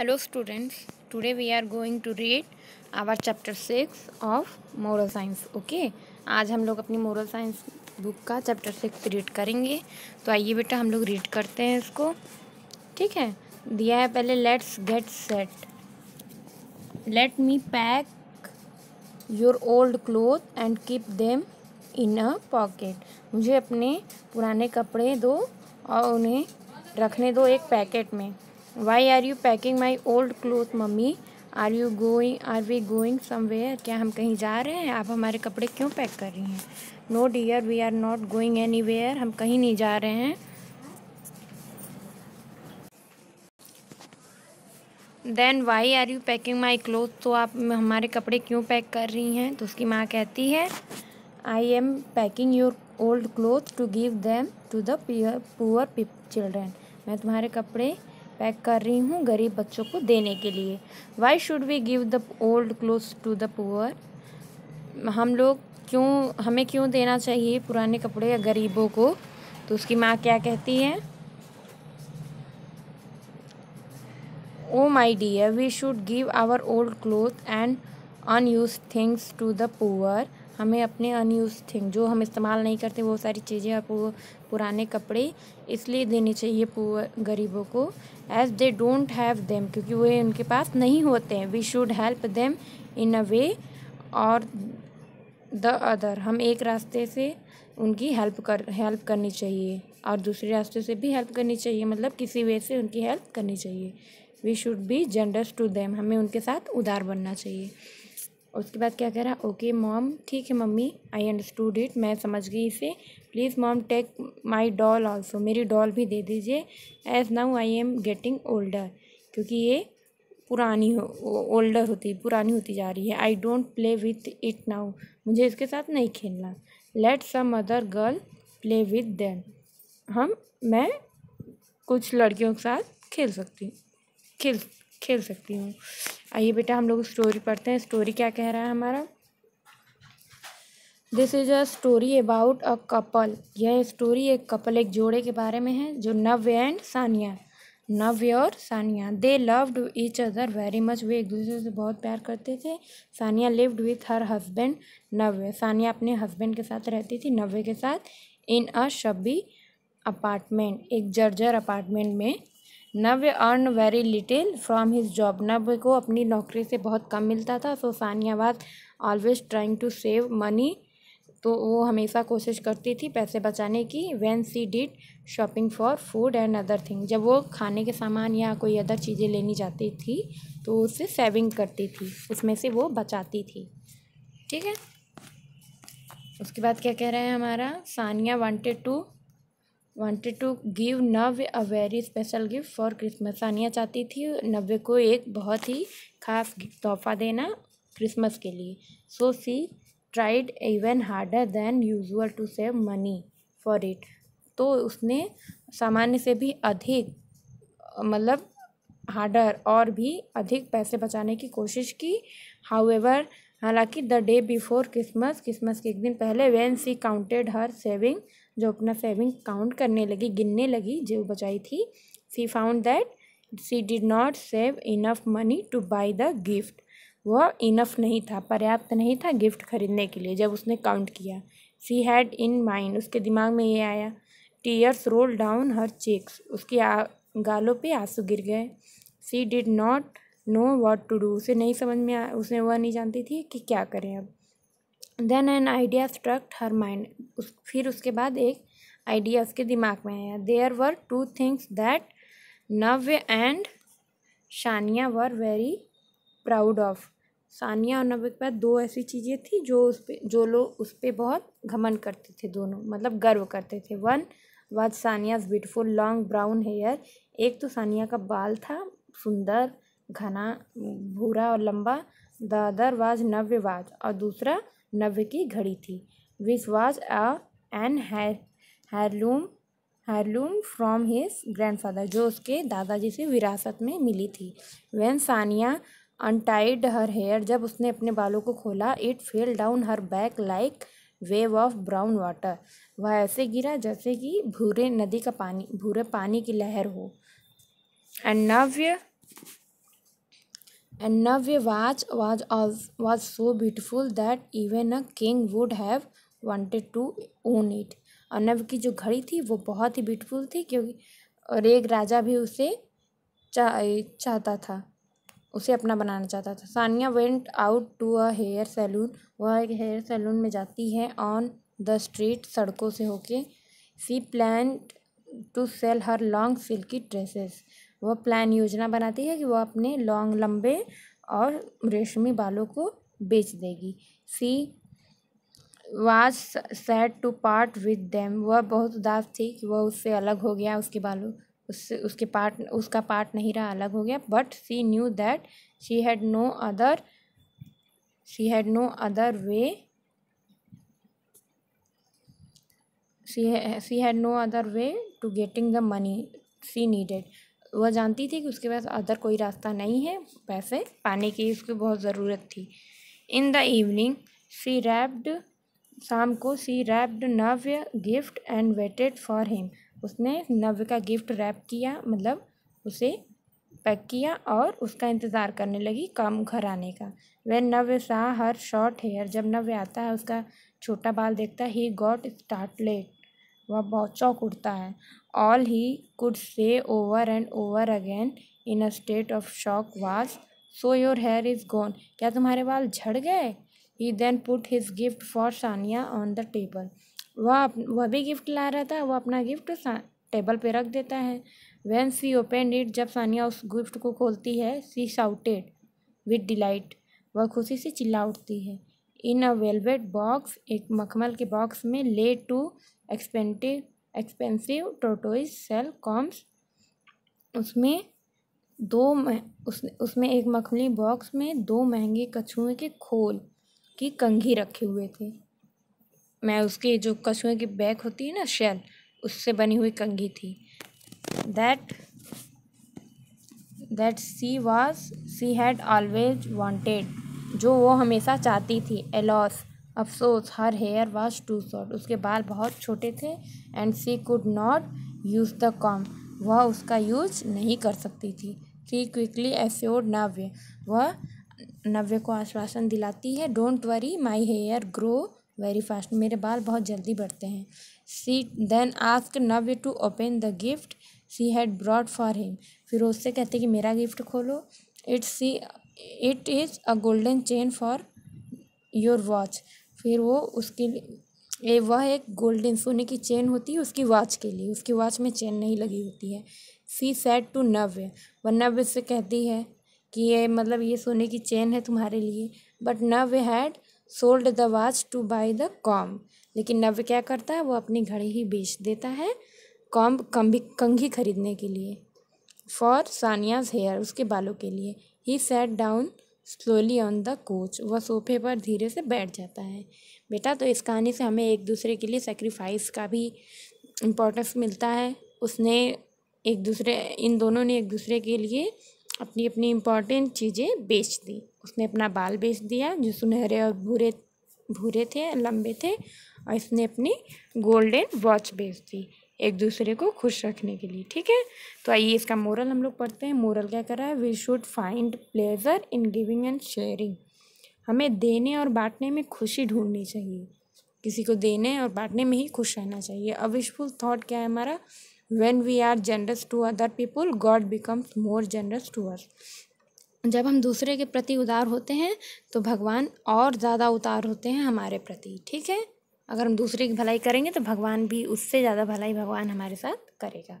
Hello students today we are going to read our chapter six of moral science okay आज हम लोग अपनी moral science book का chapter six read करेंगे तो आइए बेटा हम लोग रीड करते हैं इसको ठीक है दिया है पहले let's get set let me pack your old cloth and keep them in a pocket मुझे अपने पुराने कपड़े दो और उन्हें रखने दो एक पैकेट में why are you packing my old cloth mummy are you going are we going somewhere क्या हम कहीं जा रहे हैं आप हमारे कपड़े क्यों पैक कर रही हैं no dear we are not going anywhere हम कहीं नहीं जा रहे हैं then why are you packing my cloth तो आप हमारे कपड़े क्यों पैक कर रही हैं तो उसकी माँ कहती है I am packing your old cloth to give them to the poor children मैं तुम्हारे कपड़े पैक कर रही हूँ गरीब बच्चों को देने के लिए why should we give the old clothes to the poor हम लोग क्यों हमें क्यों देना चाहिए पुराने कपड़े या गरीबों को तो उसकी माँ क्या कहती है oh my dear we should give our old cloth and unused things to the poor हमें अपने अनयूज़ थिंग जो हम इस्तेमाल नहीं करते वो सारी चीज़ें और पुराने कपड़े इसलिए देने चाहिए गरीबों को as they don't have them क्योंकि वे उनके पास नहीं होते हैं we should help them in a way और द अदर हम एक रास्ते से उनकी हेल्प कर हेल्प करनी चाहिए और दूसरे रास्ते से भी हेल्प करनी चाहिए मतलब किसी वे से उनकी हेल्प करनी चाहिए we should be generous to them हमें उनके साथ उदार बनना चाहिए उसके बाद क्या कह रहा है ओके मॉम ठीक है मम्मी आई अंडरस्टूड इट मैं समझ गई इसे please mom take my doll also मेरी डॉल भी दे दीजिए as now I am getting older क्योंकि ये पुरानी हो ओल्डर होती पुरानी होती जा रही है I don't play with it now मुझे इसके साथ नहीं खेलना let some other girl play with them हम मैं कुछ लड़कियों के साथ खेल सकती खेल खेल सकती हूँ आइए बेटा हम लोग स्टोरी पढ़ते हैं स्टोरी क्या कह रहा है हमारा this is a story about a couple यह स्टोरी एक कपल एक जोड़े के बारे में है जो नव्य एंड सानिया नव्य और Sania they loved each other very much वे एक दूसरे से बहुत प्यार करते थे Sania lived with her husband Navya Sania अपने हस्बैंड के साथ रहती थी नव्य के साथ इन अ शबी अपार्टमेंट एक जर्जर अपार्टमेंट में Nav earn very little from his job Nav को अपनी नौकरी से बहुत कम मिलता था सो सानियाबाद always trying to save money तो वो हमेशा कोशिश करती थी पैसे बचाने की when she did shopping for food and other thing जब वो खाने के सामान या कोई अदर चीज़ें लेनी जाती थी तो उससे सेविंग करती थी उसमें से वो बचाती थी ठीक है उसके बाद क्या कह रहे हैं हमारा Sania wanted to wanted to give Navya a very special gift for Christmas Sania चाहती थी नव्य को एक बहुत ही खास तोहफा देना क्रिसमस के लिए so she tried even harder than usual to save money for it तो उसने सामान्य से भी अधिक मतलब हार्डर और भी अधिक पैसे बचाने की कोशिश की हाउ एवर हालांकि the day before Christmas Christmas के एक दिन पहले when she counted her saving जो अपना सेविंग काउंट करने लगी गिनने लगी जो बचाई थी सी found that C did not save enough money to buy the gift वह इनफ नहीं था पर्याप्त नहीं था गिफ्ट खरीदने के लिए जब उसने काउंट किया सी हैड इन माइंड उसके दिमाग में ये आया tears roll down her cheeks उसकी गालों पे आंसू गिर गए she did not know what to do उसे नहीं समझ में आ उसने वह नहीं जानती थी कि क्या करें अब then an idea struck her mind उस फिर उसके बाद एक आइडिया उसके दिमाग में आया there were two things that Navya and Sania were very proud of Sania और नव्य के बाद दो ऐसी चीज़ें थी जो उस पर जो लोग उस पर बहुत घमन करते थे दोनों मतलब गर्व करते थे one was Sania's beautiful long brown hair एक तो सानिया का बाल था सुंदर घना भूरा और लंबा the other was Navya was और दूसरा नव्य की घड़ी थी which was a an heirloom heirloom from his grandfather जो उसके दादाजी से विरासत में मिली थी when Sania untied her hair जब उसने अपने बालों को खोला it fell down her back like wave of brown water वह ऐसे गिरा जैसे कि भूरे नदी का पानी भूरे पानी की लहर हो and Navya And Navya Vaj was, also, was so beautiful that even a king would have wanted to own it. और नव की जो घड़ी थी वो बहुत ही ब्यूटीफुल थी क्योंकि और एक राजा भी उसे चा, चाहता था उसे अपना बनाना चाहता था Sania went out to a hair salon वह एक हेयर सैलून में जाती है ऑन द स्ट्रीट सड़कों से होके she plan to sell her long silky tresses वह प्लान योजना बनाती है कि वह अपने लॉन्ग लंबे और रेशमी बालों को बेच देगी she was sad to part with them वह बहुत उदास थी कि वह उससे अलग हो गया उसके बालों उससे उसके पार्ट उसका पार्ट नहीं रहा अलग हो गया but she knew that she had no other she had no other way she had no other way to getting the money she needed वह जानती थी कि उसके पास अदर कोई रास्ता नहीं है पैसे पाने की उसकी बहुत ज़रूरत थी in the evening she wrapped शाम को she wrapped Navya gift and waited for him उसने नव्य का गिफ्ट रैप किया मतलब उसे पैक किया और उसका इंतज़ार करने लगी काम घर आने का वह Navya saw her short hair जब नव्य आता है उसका छोटा बाल देखता ही गॉट स्टार्ट लेट वह बहुत चौक उठता है all he could say over and over again in a state of shock was so your hair is gone क्या तुम्हारे बाल झड़ गए he then put his gift for Sania on the table वह वह भी गिफ्ट ला रहा था वह अपना गिफ्ट टेबल पे रख देता है वैन सी ओपन इट जब सानिया उस गिफ्ट को खोलती है सी शाउटेड विद डिलाइट वह खुशी से चिल्ला उठती है इन अ वेलवेट बॉक्स एक मखमल के बॉक्स में lay two expensive expensive tortoise shell combs उसमें दो उस उसमें एक मखमली बॉक्स में दो महंगे कछुए के खोल की कंघी रखे हुए थे मैं उसके जो कछुए की बैग होती है ना शेल उससे बनी हुई कंघी थी that that she was she had always wanted जो वो हमेशा चाहती थी एलॉस अफसोस her hair was too short उसके बाल बहुत छोटे थे and she could not use the comb वह उसका यूज नहीं कर सकती थी थ्री क्विकली एश्योर्ड नव्य वह नव्य को आश्वासन दिलाती है don't worry my hair grow very fast मेरे बाल बहुत जल्दी बढ़ते हैं she then ask Navya to open the gift she had brought for him फिर उससे कहते कि मेरा गिफ्ट खोलो it's see it is a golden chain for your watch फिर वो उसके लिए वह एक गोल्डन सोने की चेन होती है उसकी वॉच के लिए उसकी वॉच में चेन नहीं लगी होती है सी सेट टू नव्य वह नव्य से कहती है कि ये मतलब ये सोने की चेन है तुम्हारे लिए but Navya had sold the watch to buy the comb लेकिन नव्य क्या करता है वो अपनी घड़ी ही बेच देता है कॉम कंघी खरीदने के लिए फॉर सानियाज हेयर उसके बालों के लिए he sat down slowly on the couch वह सोफे पर धीरे से बैठ जाता है बेटा तो इस कहानी से हमें एक दूसरे के लिए सेक्रीफाइस का भी इम्पोर्टेंस मिलता है उसने एक दूसरे इन दोनों ने एक दूसरे के लिए अपनी अपनी इम्पॉर्टेंट चीज़ें बेच दी उसने अपना बाल बेच दिया जो सुनहरे और भूरे भूरे थे लंबे थे और इसने अपनी गोल्डन वॉच बेच दी एक दूसरे को खुश रखने के लिए ठीक है तो आइए इसका मोरल हम लोग पढ़ते हैं मोरल क्या कर रहा है we should find pleasure in giving and sharing हमें देने और बांटने में खुशी ढूंढनी चाहिए किसी को देने और बांटने में ही खुश रहना चाहिए अ विशफुल थाट क्या है हमारा when we are generous to other people God becomes more generous to us जब हम दूसरे के प्रति उदार होते हैं तो भगवान और ज़्यादा उतार होते हैं हमारे प्रति ठीक है अगर हम दूसरे की भलाई करेंगे तो भगवान भी उससे ज़्यादा भलाई भगवान हमारे साथ करेगा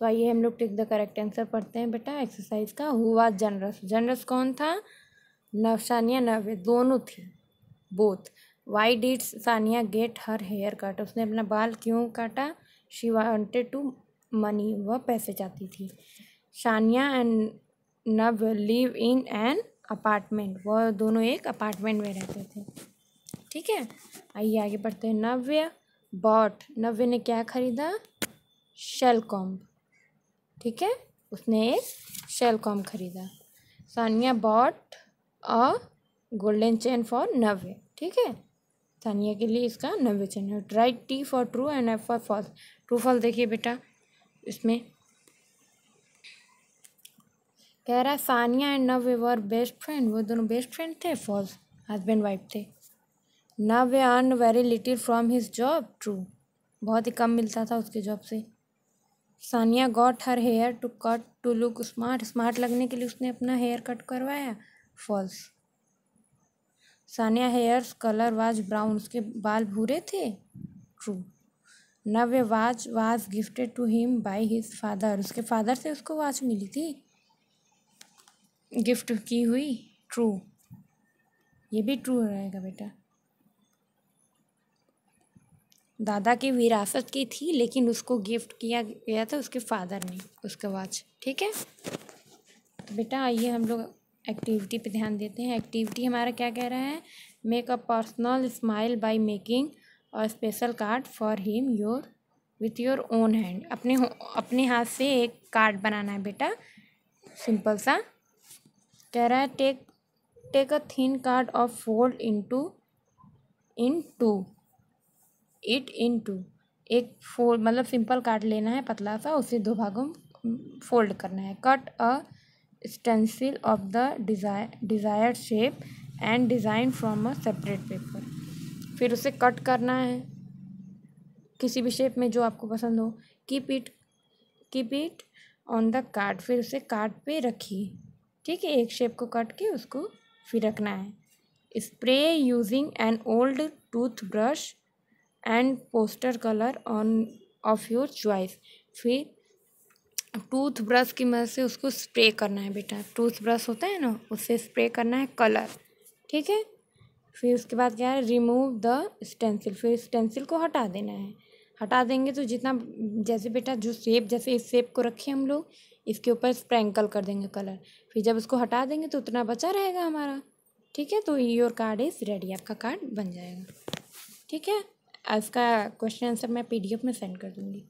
तो आइए हम लोग टिक द करेक्ट आंसर पढ़ते हैं बेटा एक्सरसाइज का हुआ जनरस जनरस कौन था नव सानिया नव्य दोनों थी both why did Sania get her hair cut उसने अपना बाल क्यों काटा शी वॉन्टेड टू मनी वह पैसे चाहती थी Sania and Nav live in an apartment वह दोनों एक अपार्टमेंट में रहते थे ठीक है आइए आगे बढ़ते हैं नव्य बॉट नव्य ने क्या खरीदा शेलकॉम्ब ठीक है उसने एक शेल कॉम्ब खरीदा Sania bought a golden chain for Navya ठीक है सानिया के लिए इसका नव्य चेन है right T for true and F for false true false देखिए बेटा इसमें कह रहा है Sania and Navya were best friend वो दोनों बेस्ट फ्रेंड थे फॉल्स हस्बैंड वाइफ थे Nav earn very little from his job true बहुत ही कम मिलता था उसके जॉब से Sania got her hair to cut to look smart smart लगने के लिए उसने अपना हेयर कट करवाया false Sania hair colour was brown उसके बाल भूरे थे ट्रू वे watch was gifted to him by his father उसके फादर से उसको वाच मिली थी गिफ्ट की हुई ट्रू ये भी ट्रू रहेगा बेटा दादा की विरासत की थी लेकिन उसको गिफ्ट किया गया था उसके फादर ने उसके वॉच ठीक है तो बेटा आइए हम लोग एक्टिविटी पे ध्यान देते हैं एक्टिविटी हमारा क्या कह रहा है make a personal smile by making और special card for him your with your own hand अपने अपने हाथ से एक कार्ड बनाना है बेटा सिंपल सा कह रहा है take take a thin card of fold in two in two it in two एक फोल्ड मतलब सिंपल काट लेना है पतला सा उसे दो भागों में फोल्ड करना है cut a stencil of the desire desire shape and design from a separate paper फिर उसे कट करना है किसी भी शेप में जो आपको पसंद हो keep it keep it on the card फिर उसे कार्ड पे रखिए ठीक है एक शेप को कट के उसको फिर रखना है spray using an old toothbrush and poster colour on of your choice फिर टूथब्रश की मदद से उसको स्प्रे करना है बेटा टूथब्रश होता है ना उससे स्प्रे करना है कलर ठीक है फिर उसके बाद क्या है रिमूव द स्टेंसिल फिर स्टेंसिल को हटा देना है हटा देंगे तो जितना जैसे बेटा जो सेप जैसे इस सेप को रखें हम लोग इसके ऊपर स्प्रेंकल कर देंगे कलर फिर जब उसको हटा देंगे तो उतना बचा रहेगा हमारा ठीक है तो योर कार्ड इज़ रेडी आपका कार्ड बन जाएगा ठीक है आज का क्वेश्चन आंसर मैं पीडीएफ में सेंड कर दूँगी